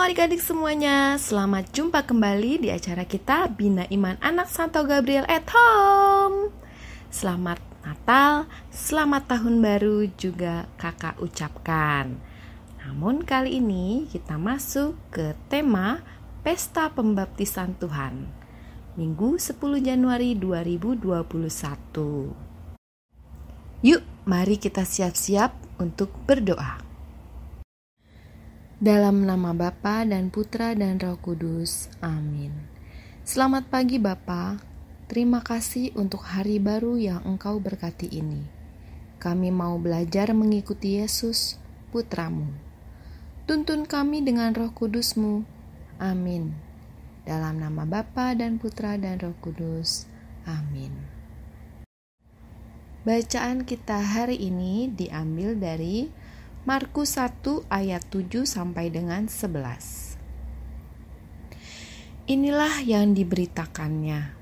adik-adik semuanya, selamat jumpa kembali di acara kita Bina Iman Anak Santo Gabriel at Home. Selamat Natal, selamat tahun baru juga kakak ucapkan. Namun kali ini kita masuk ke tema Pesta Pembaptisan Tuhan. Minggu 10 Januari 2021. Yuk, mari kita siap-siap untuk berdoa. Dalam nama Bapa dan Putra dan Roh Kudus. Amin. Selamat pagi Bapa. Terima kasih untuk hari baru yang Engkau berkati ini. Kami mau belajar mengikuti Yesus, Putramu. Tuntun kami dengan Roh Kudusmu. Amin. Dalam nama Bapa dan Putra dan Roh Kudus. Amin. Bacaan kita hari ini diambil dari Markus 1 ayat 7 sampai dengan 11. Inilah yang diberitakannya.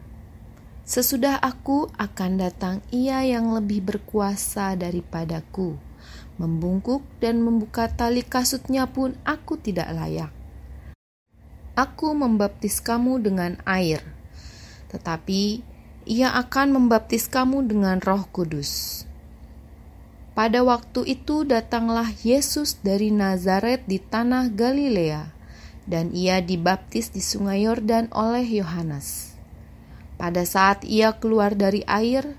Sesudah aku akan datang ia yang lebih berkuasa daripadaku. Membungkuk dan membuka tali kasutnya pun aku tidak layak. Aku membaptis kamu dengan air, tetapi ia akan membaptis kamu dengan roh kudus. Pada waktu itu datanglah Yesus dari Nazaret di tanah Galilea, dan ia dibaptis di Sungai Yordan oleh Yohanes. Pada saat ia keluar dari air,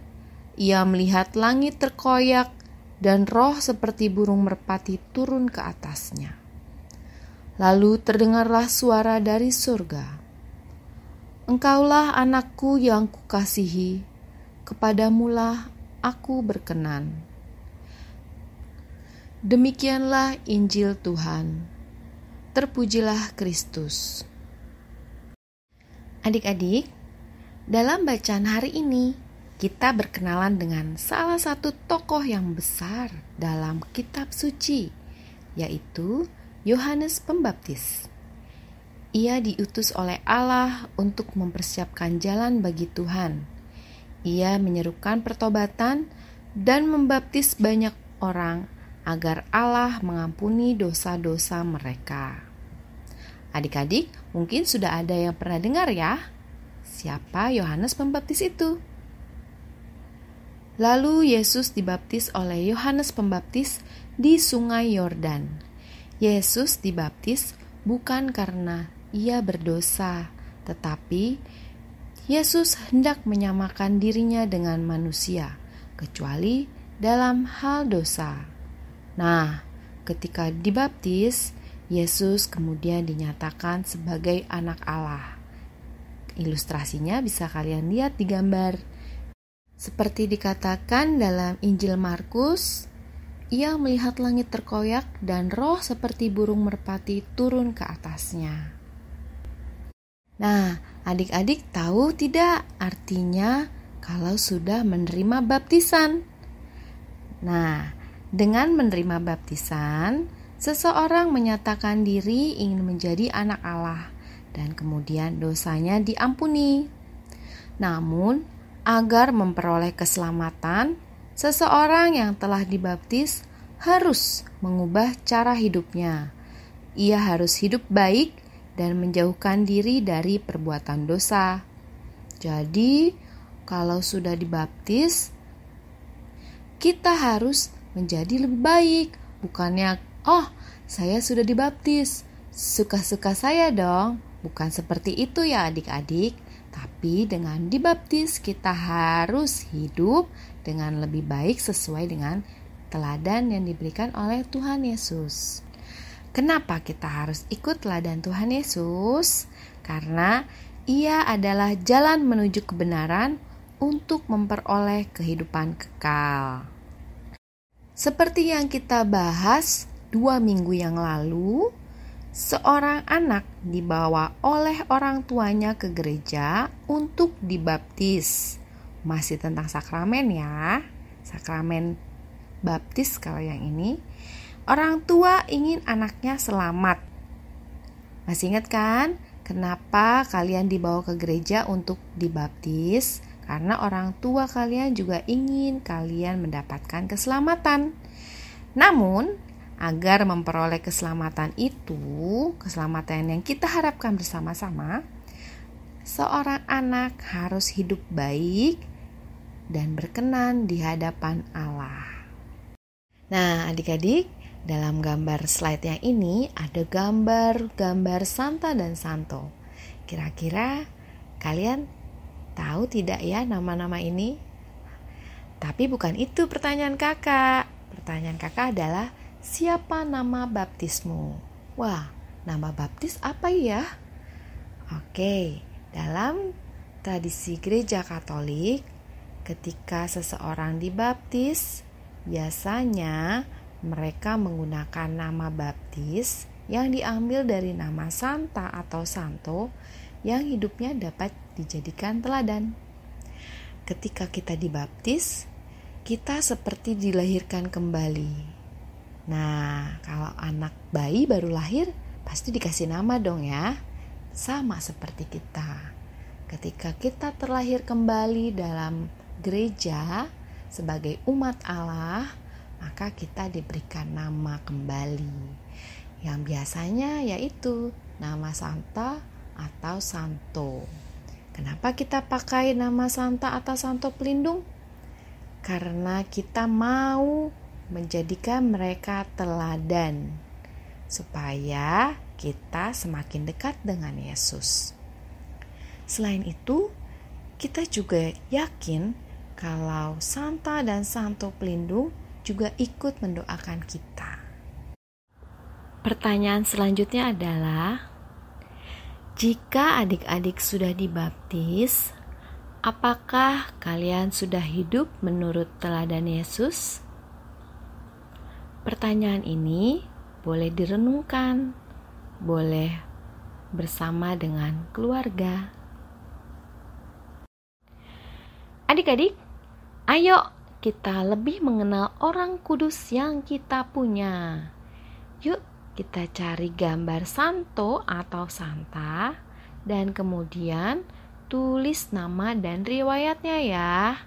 ia melihat langit terkoyak dan roh seperti burung merpati turun ke atasnya. Lalu terdengarlah suara dari surga. Engkaulah anakku yang kukasihi, kepadamulah aku berkenan. Demikianlah Injil Tuhan. Terpujilah Kristus. Adik-adik, dalam bacaan hari ini kita berkenalan dengan salah satu tokoh yang besar dalam kitab suci, yaitu Yohanes Pembaptis. Ia diutus oleh Allah untuk mempersiapkan jalan bagi Tuhan. Ia menyerukan pertobatan dan membaptis banyak orang agar Allah mengampuni dosa-dosa mereka. Adik-adik, mungkin sudah ada yang pernah dengar ya, siapa Yohanes Pembaptis itu? Lalu Yesus dibaptis oleh Yohanes Pembaptis di Sungai Yordan. Yesus dibaptis bukan karena ia berdosa, tetapi Yesus hendak menyamakan dirinya dengan manusia, kecuali dalam hal dosa. Nah, ketika dibaptis, Yesus kemudian dinyatakan sebagai anak Allah. Ilustrasinya bisa kalian lihat di gambar. Seperti dikatakan dalam Injil Markus, ia melihat langit terkoyak dan roh seperti burung merpati turun ke atasnya. Nah, adik-adik tahu tidak artinya kalau sudah menerima baptisan? Nah, dengan menerima baptisan, seseorang menyatakan diri ingin menjadi anak Allah dan kemudian dosanya diampuni. Namun, agar memperoleh keselamatan, seseorang yang telah dibaptis harus mengubah cara hidupnya. Ia harus hidup baik dan menjauhkan diri dari perbuatan dosa. Jadi, kalau sudah dibaptis, kita harus menjadi lebih baik, bukannya, "Oh, saya sudah dibaptis, suka-suka saya dong." Bukan seperti itu ya, adik-adik. Tapi dengan dibaptis, kita harus hidup dengan lebih baik sesuai dengan teladan yang diberikan oleh Tuhan Yesus. Kenapa kita harus ikut teladan Tuhan Yesus? Karena ia adalah jalan menuju kebenaran untuk memperoleh kehidupan kekal. Seperti yang kita bahas dua minggu yang lalu, seorang anak dibawa oleh orang tuanya ke gereja untuk dibaptis. Masih tentang sakramen ya, sakramen baptis kalau yang ini. Orang tua ingin anaknya selamat. Masih ingat kan? Kenapa kalian dibawa ke gereja untuk dibaptis? karena orang tua kalian juga ingin kalian mendapatkan keselamatan. Namun, agar memperoleh keselamatan itu, keselamatan yang kita harapkan bersama-sama, seorang anak harus hidup baik dan berkenan di hadapan Allah. Nah, adik-adik, dalam gambar slide yang ini ada gambar-gambar Santa dan Santo. Kira-kira kalian Tahu tidak ya nama-nama ini? Tapi bukan itu pertanyaan kakak. Pertanyaan kakak adalah siapa nama baptismu? Wah, nama baptis apa ya? Oke, dalam tradisi gereja Katolik, ketika seseorang dibaptis, biasanya mereka menggunakan nama baptis yang diambil dari nama santa atau santo yang hidupnya dapat dijadikan teladan. Ketika kita dibaptis, kita seperti dilahirkan kembali. Nah, kalau anak bayi baru lahir, pasti dikasih nama dong ya. Sama seperti kita. Ketika kita terlahir kembali dalam gereja sebagai umat Allah, maka kita diberikan nama kembali. Yang biasanya yaitu nama Santa atau Santo. Kenapa kita pakai nama Santa atau Santo Pelindung? Karena kita mau menjadikan mereka teladan supaya kita semakin dekat dengan Yesus. Selain itu, kita juga yakin kalau Santa dan Santo Pelindung juga ikut mendoakan kita. Pertanyaan selanjutnya adalah, jika adik-adik sudah dibaptis, apakah kalian sudah hidup menurut teladan Yesus? Pertanyaan ini boleh direnungkan, boleh bersama dengan keluarga. Adik-adik, ayo kita lebih mengenal orang kudus yang kita punya. Yuk, kita cari gambar santo atau santa dan kemudian tulis nama dan riwayatnya ya.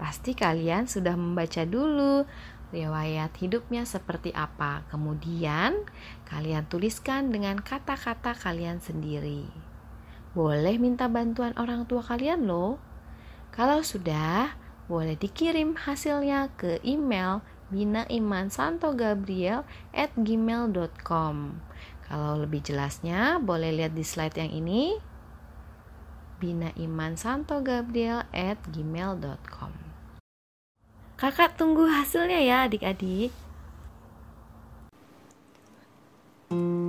Pasti kalian sudah membaca dulu riwayat hidupnya seperti apa. Kemudian kalian tuliskan dengan kata-kata kalian sendiri. Boleh minta bantuan orang tua kalian loh. Kalau sudah, boleh dikirim hasilnya ke email Gabriel at gmail.com Kalau lebih jelasnya boleh lihat di slide yang ini Gabriel at gmail.com Kakak tunggu hasilnya ya adik-adik. thank you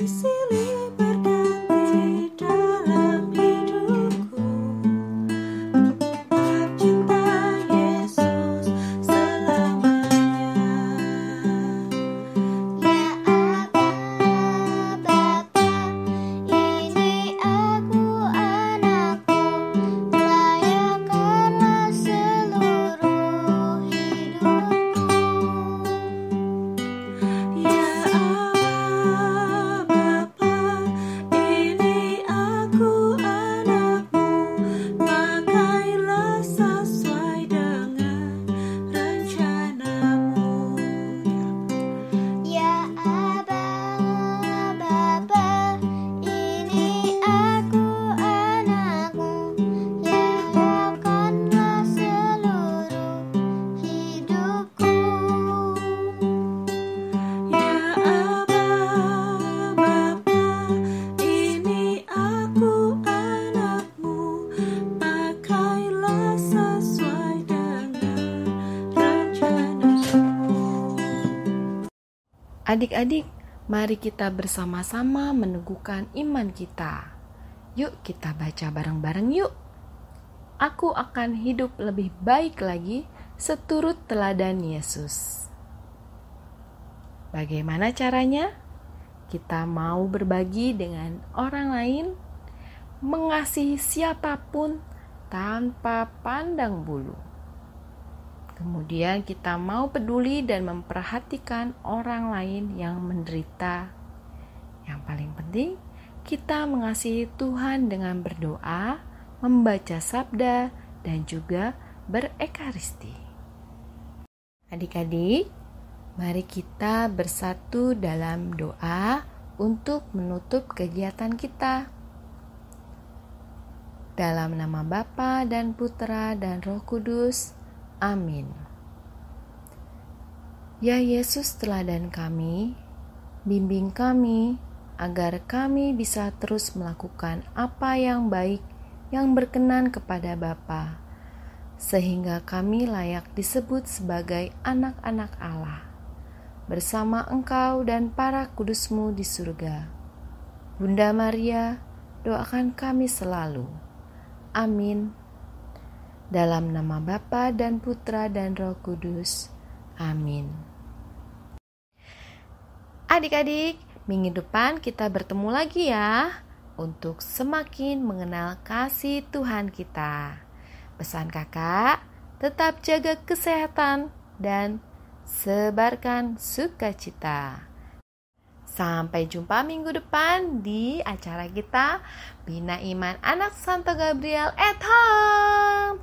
see Adik-adik, mari kita bersama-sama meneguhkan iman kita. Yuk kita baca bareng-bareng yuk. Aku akan hidup lebih baik lagi seturut teladan Yesus. Bagaimana caranya? Kita mau berbagi dengan orang lain, mengasihi siapapun tanpa pandang bulu. Kemudian kita mau peduli dan memperhatikan orang lain yang menderita. Yang paling penting, kita mengasihi Tuhan dengan berdoa, membaca sabda, dan juga berekaristi. Adik-adik, mari kita bersatu dalam doa untuk menutup kegiatan kita. Dalam nama Bapa dan Putra dan Roh Kudus, Amin. Ya Yesus, teladan kami, bimbing kami agar kami bisa terus melakukan apa yang baik yang berkenan kepada Bapa, sehingga kami layak disebut sebagai anak-anak Allah bersama engkau dan para kudusmu di surga. Bunda Maria, doakan kami selalu. Amin. Dalam nama Bapa dan Putra dan Roh Kudus. Amin. Adik-adik, minggu depan kita bertemu lagi ya untuk semakin mengenal kasih Tuhan kita. Pesan kakak, tetap jaga kesehatan dan sebarkan sukacita. Sampai jumpa minggu depan di acara kita Bina Iman Anak Santo Gabriel at Home.